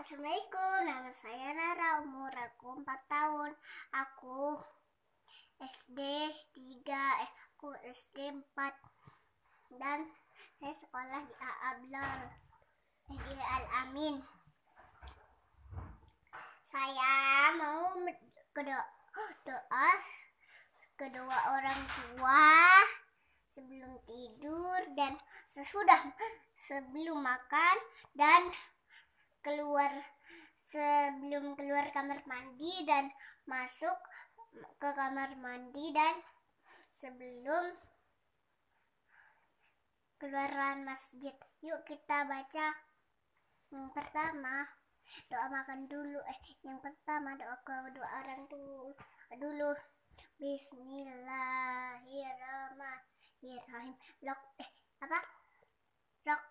Assalamualaikum, nama saya Nara, umur aku 4 tahun. Aku SD 3, eh aku SD 4 dan saya sekolah di Aablar eh, di Al Amin. Saya mau berdoa doa kedua orang tua sebelum tidur dan sesudah sebelum makan dan keluar sebelum keluar kamar mandi dan masuk ke kamar mandi dan sebelum keluaran masjid. Yuk kita baca yang pertama doa makan dulu eh yang pertama doa ke doa orang dulu dulu Bismillahirrahmanirrahim. Lok eh apa?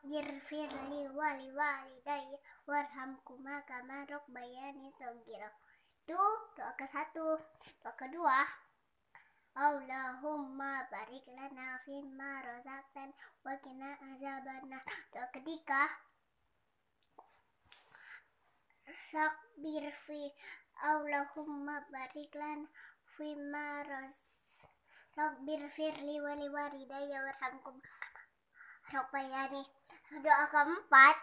Girfir li wali walidayya warhamkuma kama bayani sogira. Itu doa ke satu. Doa kedua. Allahumma barik lana fima razaqtan wa qina azabannar. Doa ketiga. Sakbir fi Allahumma barik lana fima razaqtan. Rabbi firli wa liwalidayya warhamkum apa ya nih doa keempat